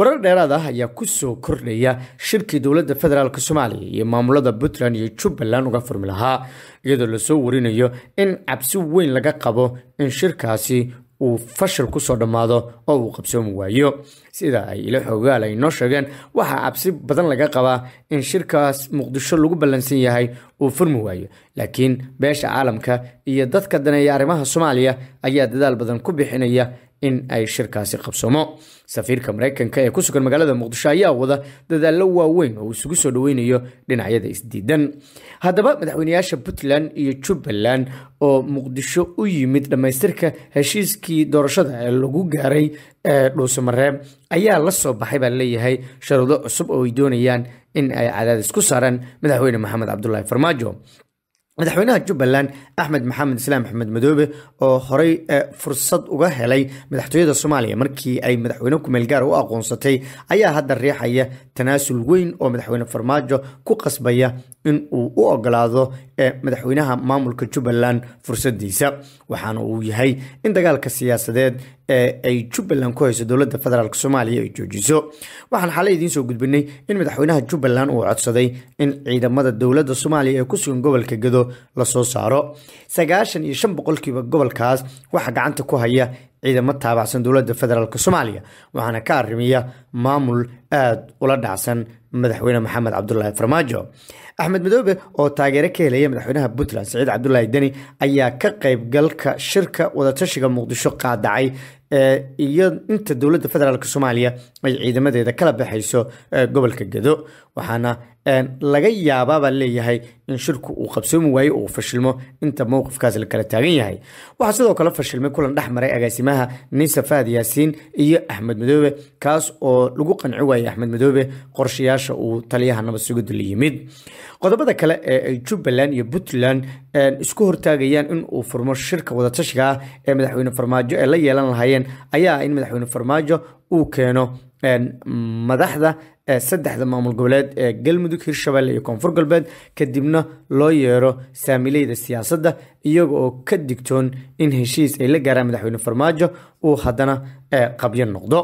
warar dheeraad ah ayaa kusoo kordhaya shirkii dowladda federaalk soomaaliya iyo maamulada puntland iyo jubbaland uga furmi lahaa iyadoo lasoo warinayo in cabsi weyn laga qabo in shirkaasi uu fashil kusoo dhammaado oo uu qabsoomi waayo sida ay ila xoogaal ay noo sheegeen waxaa cabsi badan laga qabaa in shirkaas muqdisho lagu ballansan yahay uu furmi waayo laakiin beesha caalamka iyo dadka daneeya arrimaha soomaaliya ayaa dadaal badan ku bixinaya in ay shirkaasi qabsoomo safiirka maraykanka ee ku sugan magaalada muqdisho ayaa wada dadaallo waaweyn oo isugu soo dhoweynayo dhinacyada isdiidan haddaba madaxweyneyaasha puntland iyo jubbaland oo muqdisho u yimid dhammaystirka heshiiskii doorashada ee lagu gaaray ee dhuusamareeb ayaa la soo baxay baa leeyahay sharuudo cusub oo ay doonayaan in ay cadaadis ku saaraan madaxweyne maxamed cabdulaahi farmaajo madaxweynaha jubbaland axmed maxamed islaam maxamed madoobe oo horay e, fursad uga helay madaxtooyada soomaaliya markii ay madaxweyne kumeel gaar u aqoonsatay ayaa hadda riixaya tanaasul weyn oo madaxweyne farmaajo ku qasbaya in uu u ogolaado e, madaxweynaha maamulka jubbaland fursadiisa waxaana uu yahay in dagaalka siyaasadeed ee ay jubbaland ku hayso dowladda federaalk soomaaliya ay joojiso waxaan xalay idiin soo gudbinay in madaxweynaha jubbaland uu codsaday in ciidamada dowladda soomaaliya ee ku sugan gobolka gedo lasoo saaro sagaashan iyo shan boqolkiiba gobolkaas waxaa gacanta ku haya ciidamo taabacsan dowladda federaalk soomaaliya waxaana ka arrimiya maamul aad ula dhacsan madaxweyne maxamed cabdulaahi farmaajo axmed madoobe oo taageere ka helaya madaxweynaha puntland saciid cabdulaahi deni ayaa ka qaybgalka shirka wadatashiga muqdisho qaadacay iyo inta dowladda federaalk soomaaliya ay ciidamadeeda kala baxayso gobolka gedo waxaana laga yaabaa baa leeyahay in shirku uu qabsoomi waayo uu fashilmo inta mowqifkaas la kala taagan yahay waxaa sidoo kale fashilmay kulan dhex maray agaasimaha nisa faad yaasiin iyo axmed madoobe kaas oo lagu qanci waayay axmed madoobe qorshayaasha uu taliyaha nabad sugidda la yimid qodobada kale ee ay jubbaland iyo puntland isku hortaagayaan in uu furmo shirka wadatashiga ah ee madaxweyne farmaajo ee la yeelan lahaayeen ayaa ah in madaxweyne farmaajo uu keeno madaxda saddexda maamul goboleed ee galmudug hirshabelle iyo koonfur galbeed kadibna loo yeero saamileyda siyaasadda iyaga oo ka digtoon in heshiis ay la gaaraan madaxweyne farmaajo uu haddana qabyo noqdo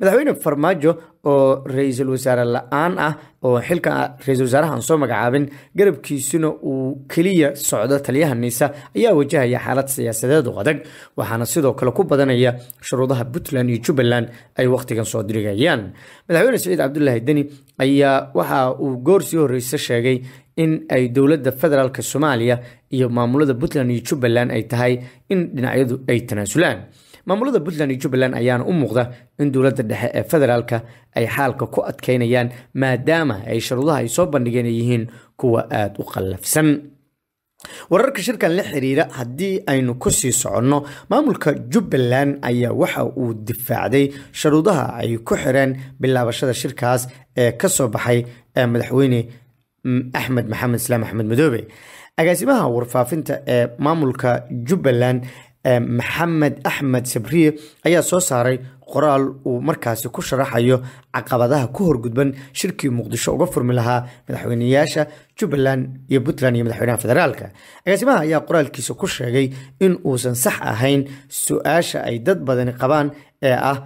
madaxweyne farmaajo oo ra-iisul wasaare la-aan ah oo xilka ah, ra-iisul wasaaraha soo magacaabin garabkiisuna uu keliya socdo taliyaha taliyahanisa ayaa wajahaya xaalad siyaasadeed oo adag waxaana sidoo kale ku badanaya shuruudaha puntland iyo jubbaland ay wakhtigan soo dirigayaan madaxweyne siciid cabdulaahi baydeni ayaa waxa uu goor sii horreysa sheegay in ay dowladda federaalk soomaaliya iyo maamulada puntland iyo jubbaland ay tahay in dhinacyadu ay tanaasulaan maamulada puntland iyo jubbaland ayaana u muuqda in dowladda dhexe ee federaalk ay xaalka ku adkaynayaan maadaama ay sharuudaha ay soo bandhigeen ay yihiin kuwa aada u qallafsan wararka shirkan la xiriira haddii aynu ku sii soconno maamulka jubbaland ayaa waxa uu difaacday sharuudaha ay ku xireen bilaabashada shirkaas ee ka soo baxay ee madaxweyne mm, axmed maxamed islaam axmed madoobe agaasimaha warfaafinta ee maamulka jubbaland maxamed axmed sabriye ayaa soo saaray qoraal uu markaasi ku sharaxayo caqabadaha ku horgudban shirkii muqdisho uga furmi lahaa madaxweyneyaasha jubbaland iyo puntland iyo madaxweynaha federaalka agaasimaha ayaa qoraalkiisa ku sheegay in uusan sax ahayn su-aasha ay dad badani qabaan ee ah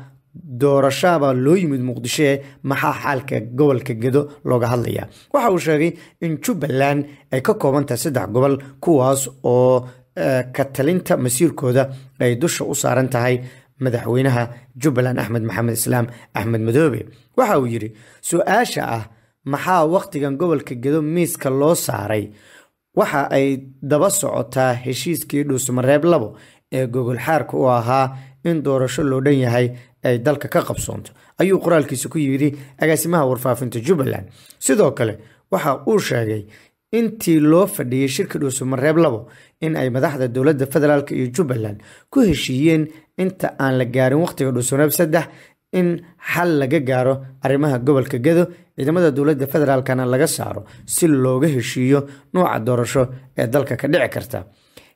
doorashaba loo yimid muqdishoe maxaa xaalka gobolka gedo looga hadlaya waxa uu sheegay in jubbaland ay ka koobantahay saddex gobol kuwaas oo ka talinta masiirkooda ay dusha u saaran tahay madaxweynaha jubbaland axmed maxamed islaam axmed madoobe waxa uu yidhi su-aasha ah maxaa wakhtigan gobolka gedo miiska loo saaray waxa ay daba socotaa heshiiskii dhuusmareeb labo ee gogolxaarka u ahaa in doorasho loo dhan yahay ay dalka ka qabsoonto ayuu qoraalkiisa ku yidhi agaasimaha warfaafinta jubbaland sidoo kale waxa uu sheegay intii loo fadhiyey shirka dhuusumareeb labo in ay madaxda dowladda federaalk iyo jubbaland ku heshiiyeen inta aan la gaarin wakhtiga dhuusumareeb saddex in xal laga gaaro arrimaha gobolka gedo ciidamada dowladda federaalkana laga saaro si looga heshiiyo nooca doorasho ee dalka ka dhici karta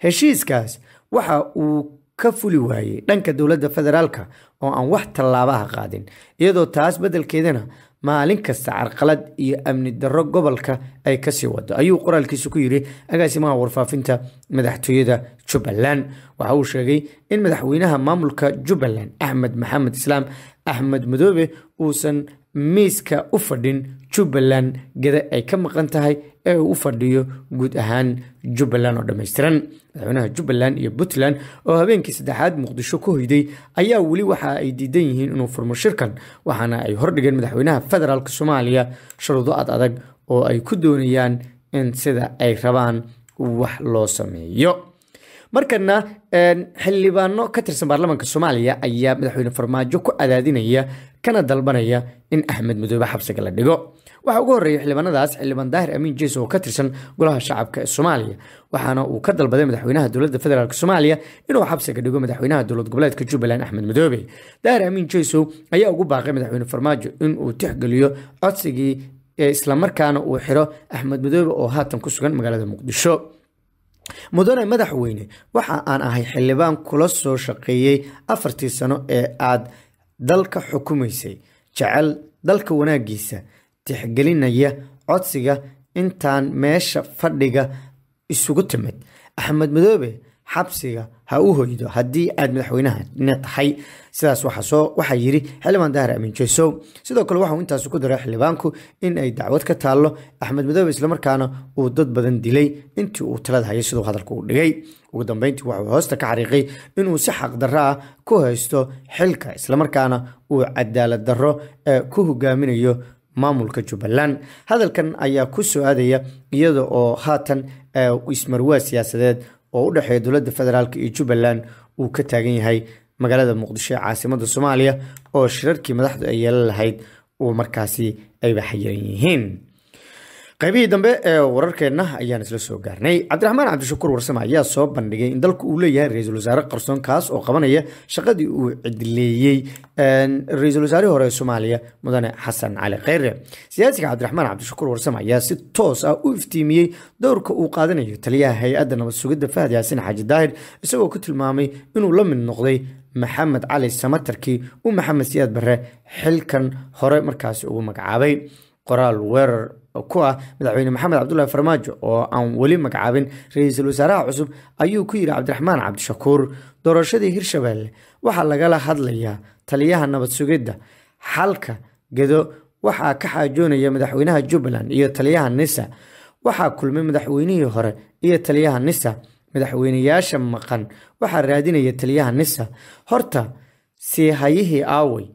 heshiiskaas waxa uu ka fuli waayey dhanka dowladda federaalk oo aan wax tallaabaha qaadin iyadoo taas beddelkeedana maalin kasta carqalad iyo amni darro gobolka ay ka sii wado ayuu qoraalkiisu ku yidhi agaasimaha warfaafinta madaxtooyada jubbaland waxa uu sheegay in madaxweynaha maamulka jubbaland axmed maxamed islaam axmed madoobe uusan miiska u fadhin jubbaland gada ay ka maqan tahay ee uu u fadhiyo guud ahaan jubbaland oo dhammaystiran madaxweynaha jubbaland iyo puntland oo habeenkii saddexaad muqdisho ku hoyday ayaa weli waxa ay diidan yihiin inuu furmo shirkan waxaana ay hordhigeen madaxweynaha federaalk soomaaliya sharuudo ad adag oo ay ku doonayaan in sida ay rabaan wax loo sameeyo markana xildhibaano ka tirsan baarlamaanka soomaaliya ayaa madaxweyne farmaajo ku adaadinaya kana dalbanaya in axmed madoobe xabsiga la dhigo waxaa ugu horreeya xildhibaanadaas xildhibaan daahir amiin jeys oo ka tirsan golaha shacabka ee soomaaliya waxaana uu ka dalbaday madaxweynaha dowladda federaalk soomaaliya inuu xabsiga dhigo madaxweynaha dowlad goboleedka jubbaland axmed madoobe daahir amiin jeysow ayaa ugu baaqay madaxweyne farmaajo inuu tixgeliyo codsigii islamarkaana uu xiro axmed madoobe oo haatan ku sugan magaalada muqdisho mudane madaxweyne waxa aan ahay xildhibaan kula soo shaqeeyey afartii sano ee aad dalka xukumaysay jecel dalka wanaagiisa tixgelinaya codsiga intaan meesha fadhiga isugu timid axmed madoobe xabsiga ha u hoydo haddii aad madaxweynaha tahay sidaas waxaa yiri xildhibaan dahar amin jeysow sidoo kale waxauu intaas ku daray xildhibaanku in ay dacwad ka taallo axmed madoobe islamarkaana uu dad badan dilay intii uu talada hayay siduu hadalka u dhigay ugu dambeyntii waxuu hoosta ka xariiqay inuu si xaqdarro ah ku haysto xilka islamarkaana uu cadaalad darro ku hogaaminayo maamulka jubbaland hadalkan ayaa ku soo aadaya iyada oo haatan ismarwaa siyaasadeed oo u dhexeeya dowladda federaalk iyo jubbaland uu ka taagan yahay magaalada muqdisho ee caasimada soomaaliya oo shirarkii madaxdu ay yeelan lahayd uu markaasi ayba xayiran yihiin qaybihii dambe ee wararkeenna ayaan isla soo gaarnay cabdiraxmaan cabdishakuur warsame ayaa soo bandhigay in dalku uu leeyahay ra-iisul wasaare qarsoon kaas oo qabanaya shaqadii uu cidleeyey ra-iisul wasaarihii hore ee soomaaliya mudane xasan cali kheyre siyaasiga cabdiraxmaan cabdishakuur warsame ayaa si toos ah u iftiimiyey dowrka uu qaadanayo taliyaha hay-adda nabadsugidda sugidda fahad yaasin xaaji daahir isagoo ku tilmaamay inuu la mid noqday maxamed cali samatarkii uu maxamed siyaad barre xilkan hore markaasi ugu magacaabay qoraal weerar ku ah madaxweyne maxamed cabdulahi farmaajo oo aan weli magacaabin ra-iisul wasaaraha cusub ayuu ku yidhi cabdiraxmaan cabdishakuur doorashadii hirshabeelle waxaa lagala hadlayaa taliyaha nabad sugidda xalka gedo waxaa ka xaajoonaya madaxweynaha jubbaland iyo taliyaha nisa waxaa kulmay madaxweynihii hore iyo taliyaha nisa madaxweynayaasha maqan waxaa raadinaya taliyaha nisa horta siihayihii aawey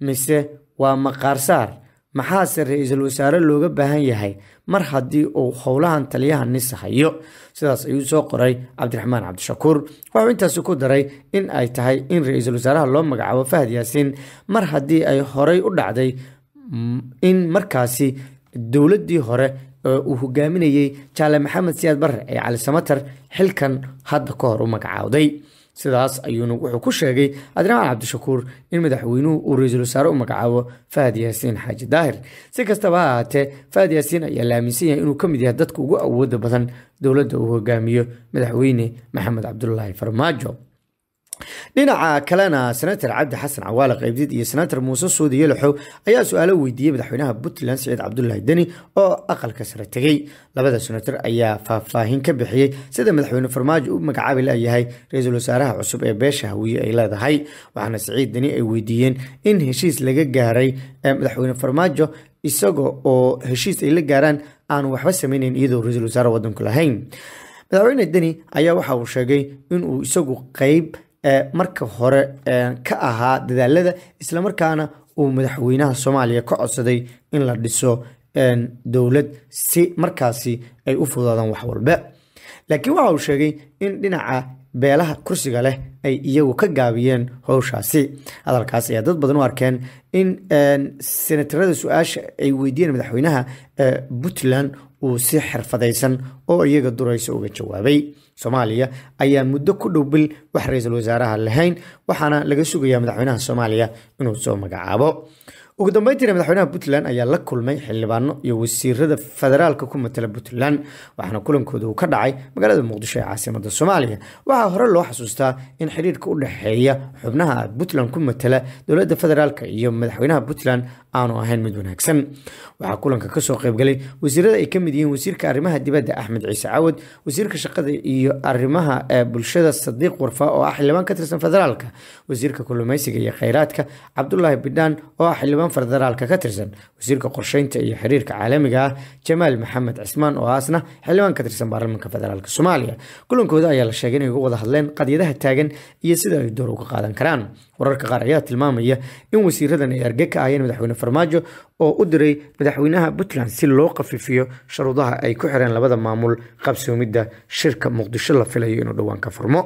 mise waa maqaarsaar maxaase ra-iisul wasaare looga baahan yahay mar haddii uu howlahan taliyaha nis hayo sidaas ayuu soo qoray cabdiraxmaan cabdishakuur wuxuu intaasi ku daray in ay tahay in ra-iisul wasaaraha loo magacaabo fahad yaasiin mar haddii ay horay u dhacday mm, in markaasi dowladdii hore uu hogaaminayey jaale maxamed siyaad barre ee cali samatar xilkan hadda ka hor u magacaawday sidaas ayuuna wuxuu ku sheegay adrimaan cabdishakuur in madaxweynuhu uu ra-iisul wasaare u magacaabo fahad yaasiin xaaji daahir si kastaba ha ahaatee fahad yaasiin ayaa la aaminsan yahay inuu ka mid yahay dadka ugu awoodda badan dowladda uu hogaamiyo madaxweyne maxamed cabdulaahi farmaajo dhinaca kalena senator cabdi xasan cawaale qaybdid iyo senator muuse suudi yalaxow ayaa su-aalo weydiiyey madaxweynaha puntland saciid cabdulaahi deni oo aqalka sare tegey labada senator ayaa faahfaahin ka bixiyey sida madaxweyne farmaajo u magacaabi layahay ra-iisul wasaaraha cusub ee beesha hawiye ay leedahay waxaana siciid deni ay weydiiyeen in heshiis laga gaaray eh, madaxweyne farmaajo isaga oo heshiis ay la gaaraan aan waxba sameyneyn iyadoo ra-iisul wasaare wadanku lahayn madaxweyne deni ayaa waxa uu sheegay inuu isagu qeyb marka hore ka ahaa dadaalada islamarkaana uu madaxweynaha soomaaliya ka codsaday in la dhiso dowlad si markaasi ay u fududaadaan wax walba laakiin waxa uu sheegay in dhinaca beelaha kursiga leh ay iyagu ka gaabiyeen howshaasi hadalkaas ayaa dad badan u arkeen in senatarada su-aasha ay weydiiyeen madaxweynaha puntland uu si xirfadaysan oo iyaga duraysa uga jawaabay soomaaliya ayaan muddo ku dhow bil wax ra-iisul wasaaraha lahayn waxaana laga sugayaa madaxweynaha soomaaliya inuu soo magacaabo ugu dambeyntiina madaxweynaha puntland ayaa la kulmay xildhibaano iyo wasiirada federaalka ku matala puntland waxaana kulankooda uu ka dhacay magaalada muqdisho ee caasimada soomaaliya waxaa hore loo xasuustaa in xidhiirka u dhexeeya xubnaha puntland ku matala dowladda federaalka iyo madaxweynaha puntland aanu ahayn mid wanaagsan waxaa kulanka kasoo qaybgalay wasiirada ay ka mid yihiin wasiirka arrimaha dibadda axmed ciise cawad wasiirka shaqada iyo arrimaha ee eh, bulshada sadiiq warfa oo ah xildhibaan ka tirsan federaalka wasiirka kulumaysiga iyo khayraadka cabdulaahi bidhaan oo ah xildhibaan xildhibaan federaalka ka tirsan wasiirka qorsheynta iyo xiriirka caalamiga ah jamaal maxamed cismaan oo aasna xildhibaan ka tirsan baarlamaanka federaalk soomaaliya kulankooda ayaa la sheegay inay uga wada hadleen qadyadaha taagan iyo sida ay door uga qaadan karaan wararka qaar ayaa tilmaamaya in wasiiradan ay arge ka ahayeen madaxweyne farmaajo oo u diray madaxweynaha puntland si loo qafiifiyo sharuudaha ay ku xireen labada maamul qabsoomidda shirka muqdisho la filayo inuu dhowaan ka furmo